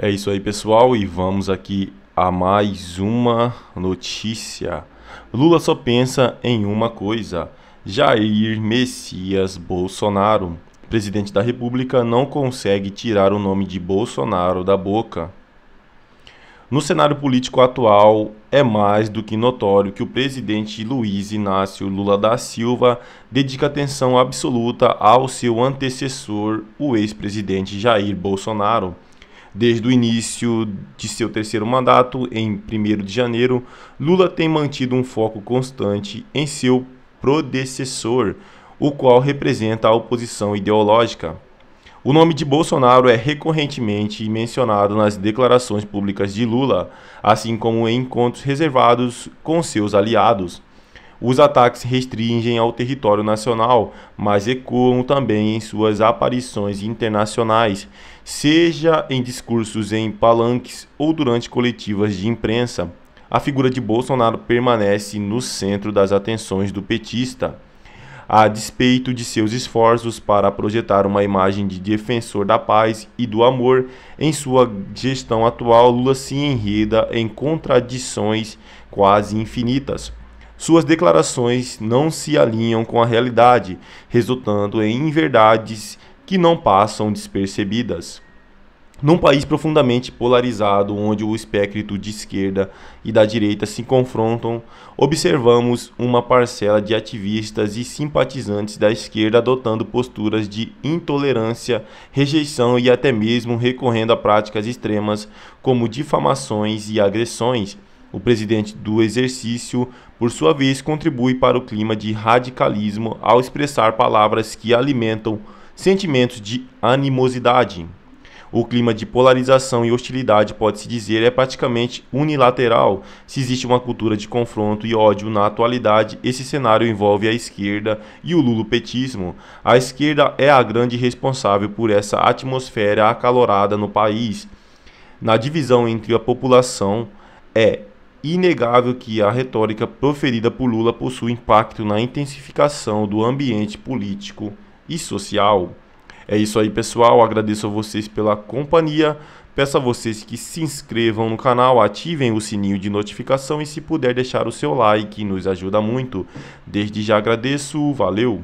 É isso aí, pessoal, e vamos aqui a mais uma notícia. Lula só pensa em uma coisa: Jair Messias Bolsonaro. presidente da República não consegue tirar o nome de Bolsonaro da boca. No cenário político atual, é mais do que notório que o presidente Luiz Inácio Lula da Silva dedica atenção absoluta ao seu antecessor, o ex-presidente Jair Bolsonaro Desde o início de seu terceiro mandato, em 1 de janeiro, Lula tem mantido um foco constante em seu predecessor, o qual representa a oposição ideológica. O nome de Bolsonaro é recorrentemente mencionado nas declarações públicas de Lula, assim como em encontros reservados com seus aliados. Os ataques restringem ao território nacional, mas ecoam também em suas aparições internacionais, seja em discursos em palanques ou durante coletivas de imprensa. A figura de Bolsonaro permanece no centro das atenções do petista. A despeito de seus esforços para projetar uma imagem de defensor da paz e do amor, em sua gestão atual, Lula se enreda em contradições quase infinitas. Suas declarações não se alinham com a realidade, resultando em inverdades que não passam despercebidas. Num país profundamente polarizado, onde o espectro de esquerda e da direita se confrontam, observamos uma parcela de ativistas e simpatizantes da esquerda adotando posturas de intolerância, rejeição e até mesmo recorrendo a práticas extremas como difamações e agressões. O presidente do exercício, por sua vez, contribui para o clima de radicalismo ao expressar palavras que alimentam sentimentos de animosidade. O clima de polarização e hostilidade, pode-se dizer, é praticamente unilateral. Se existe uma cultura de confronto e ódio na atualidade, esse cenário envolve a esquerda e o lulopetismo. A esquerda é a grande responsável por essa atmosfera acalorada no país. Na divisão entre a população, é inegável que a retórica proferida por Lula possui impacto na intensificação do ambiente político e social. É isso aí, pessoal. Agradeço a vocês pela companhia. Peço a vocês que se inscrevam no canal, ativem o sininho de notificação e, se puder, deixar o seu like, nos ajuda muito. Desde já agradeço, valeu!